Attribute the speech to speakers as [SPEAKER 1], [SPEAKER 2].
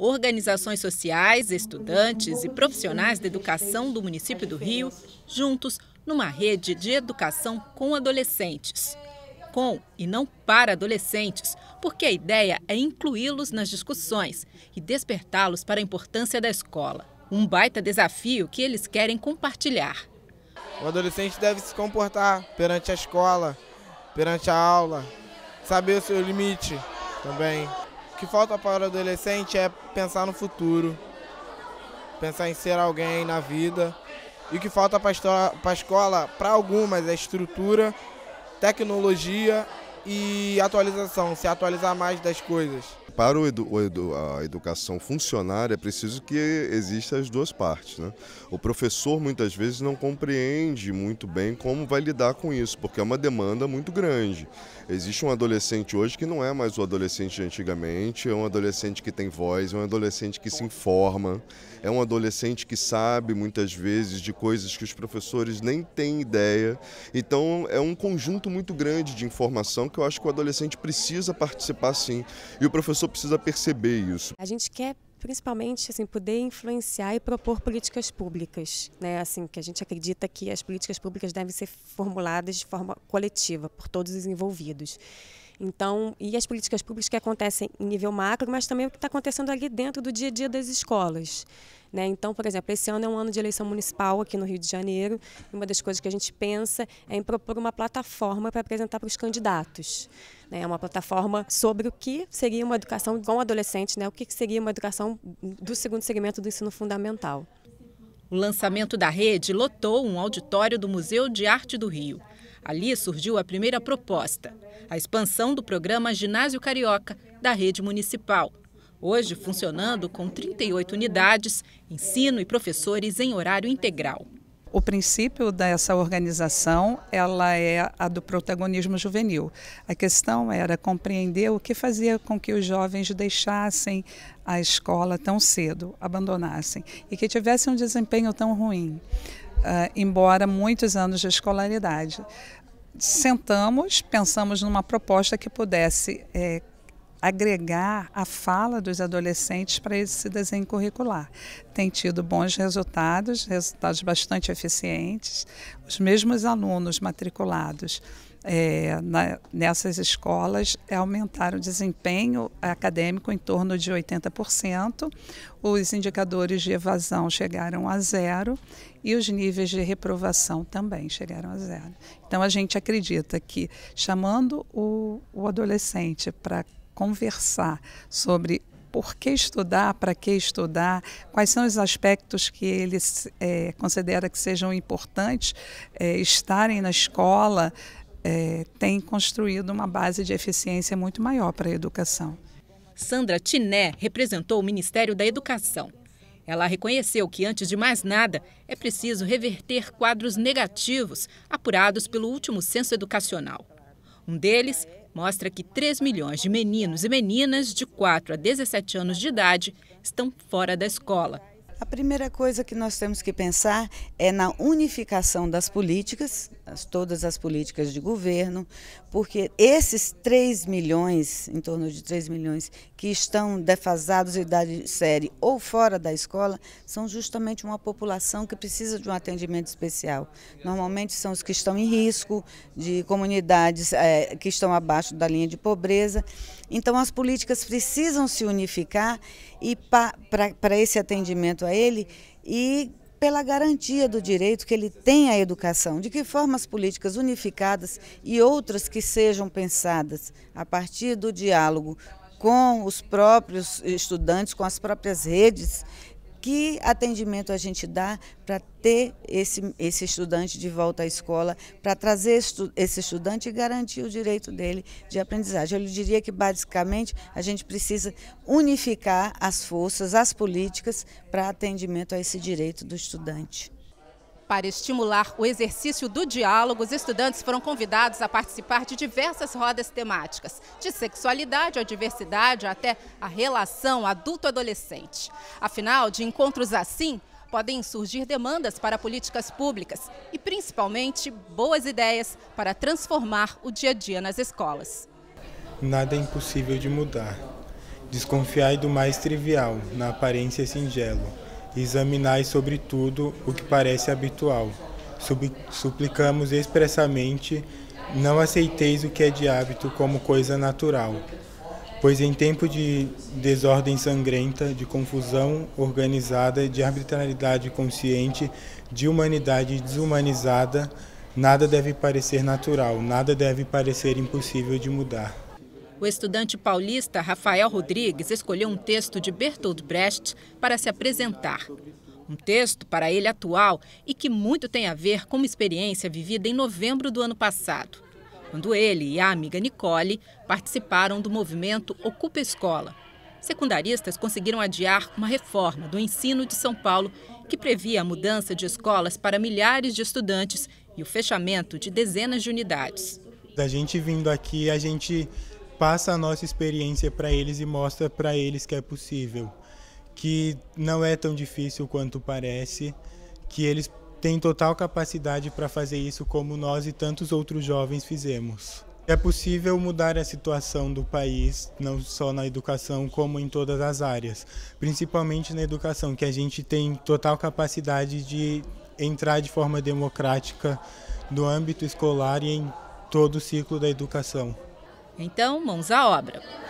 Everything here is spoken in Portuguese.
[SPEAKER 1] organizações sociais, estudantes e profissionais da educação do município do Rio, juntos numa rede de educação com adolescentes. Com e não para adolescentes, porque a ideia é incluí-los nas discussões e despertá-los para a importância da escola. Um baita desafio que eles querem compartilhar.
[SPEAKER 2] O adolescente deve se comportar perante a escola, perante a aula, saber o seu limite também que falta para o adolescente é pensar no futuro, pensar em ser alguém na vida. E o que falta para a escola, para algumas, é estrutura, tecnologia e atualização, se atualizar mais das coisas. Para o edu, o edu, a educação funcionar é preciso que existam as duas partes. Né? O professor muitas vezes não compreende muito bem como vai lidar com isso, porque é uma demanda muito grande. Existe um adolescente hoje que não é mais o adolescente de antigamente, é um adolescente que tem voz, é um adolescente que se informa, é um adolescente que sabe muitas vezes de coisas que os professores nem têm ideia. Então é um conjunto muito grande de informação que eu acho que o adolescente precisa participar sim. E o professor pessoa precisa perceber isso.
[SPEAKER 3] A gente quer principalmente assim poder influenciar e propor políticas públicas, né? Assim que a gente acredita que as políticas públicas devem ser formuladas de forma coletiva por todos os envolvidos. Então, e as políticas públicas que acontecem em nível macro, mas também o que está acontecendo ali dentro do dia a dia das escolas. Né? Então, por exemplo, esse ano é um ano de eleição municipal aqui no Rio de Janeiro. E uma das coisas que a gente pensa é em propor uma plataforma para apresentar para os candidatos. É né? uma plataforma sobre o que seria uma educação com adolescente, né? o que seria uma educação do segundo segmento do ensino fundamental.
[SPEAKER 1] O lançamento da rede lotou um auditório do Museu de Arte do Rio. Ali surgiu a primeira proposta, a expansão do programa Ginásio Carioca da rede municipal. Hoje funcionando com 38 unidades, ensino e professores em horário integral.
[SPEAKER 4] O princípio dessa organização, ela é a do protagonismo juvenil. A questão era compreender o que fazia com que os jovens deixassem a escola tão cedo, abandonassem e que tivessem um desempenho tão ruim. Ah, embora muitos anos de escolaridade. Sentamos, pensamos numa proposta que pudesse é, agregar a fala dos adolescentes para esse desenho curricular. Tem tido bons resultados, resultados bastante eficientes. Os mesmos alunos matriculados é, na, nessas escolas é aumentaram o desempenho acadêmico em torno de 80%, os indicadores de evasão chegaram a zero e os níveis de reprovação também chegaram a zero. Então a gente acredita que chamando o, o adolescente para conversar sobre por que estudar, para que estudar, quais são os aspectos que ele é, considera que sejam importantes é, estarem na escola, é, tem construído uma base de eficiência muito maior para a educação.
[SPEAKER 1] Sandra Tiné representou o Ministério da Educação. Ela reconheceu que, antes de mais nada, é preciso reverter quadros negativos apurados pelo último censo educacional. Um deles mostra que 3 milhões de meninos e meninas de 4 a 17 anos de idade estão fora da
[SPEAKER 3] escola. A primeira coisa que nós temos que pensar é na unificação das políticas as, todas as políticas de governo, porque esses 3 milhões, em torno de 3 milhões, que estão defasados em idade série ou fora da escola, são justamente uma população que precisa de um atendimento especial. Normalmente são os que estão em risco, de comunidades é, que estão abaixo da linha de pobreza. Então as políticas precisam se unificar e para esse atendimento a ele e pela garantia do direito que ele tem à educação. De que formas políticas unificadas e outras que sejam pensadas a partir do diálogo com os próprios estudantes, com as próprias redes que atendimento a gente dá para ter esse, esse estudante de volta à escola, para trazer estu, esse estudante e garantir o direito dele de aprendizagem. Eu diria que, basicamente, a gente precisa unificar as forças, as políticas para atendimento a esse direito do estudante.
[SPEAKER 1] Para estimular o exercício do diálogo, os estudantes foram convidados a participar de diversas rodas temáticas, de sexualidade à diversidade até a relação adulto-adolescente. Afinal, de encontros assim, podem surgir demandas para políticas públicas e, principalmente, boas ideias para transformar o dia a dia nas escolas.
[SPEAKER 2] Nada é impossível de mudar. Desconfiai é do mais trivial, na aparência é singelo examinai sobretudo o que parece habitual. Sub suplicamos expressamente, não aceiteis o que é de hábito como coisa natural, pois em tempo de desordem sangrenta, de confusão organizada, de arbitrariedade consciente, de humanidade desumanizada, nada deve parecer natural, nada deve parecer impossível de mudar.
[SPEAKER 1] O estudante paulista Rafael Rodrigues escolheu um texto de Bertolt Brecht para se apresentar. Um texto para ele atual e que muito tem a ver com uma experiência vivida em novembro do ano passado, quando ele e a amiga Nicole participaram do movimento Ocupa Escola. Secundaristas conseguiram adiar uma reforma do ensino de São Paulo que previa a mudança de escolas para milhares de estudantes e o fechamento de dezenas de unidades.
[SPEAKER 2] Da gente vindo aqui, a gente passa a nossa experiência para eles e mostra para eles que é possível, que não é tão difícil quanto parece, que eles têm total capacidade para fazer isso como nós e tantos outros jovens fizemos. É possível mudar a situação do país, não só na educação, como em todas as áreas, principalmente na educação, que a gente tem total capacidade de entrar de forma democrática no âmbito escolar e em todo o ciclo da educação.
[SPEAKER 1] Então, mãos à
[SPEAKER 3] obra!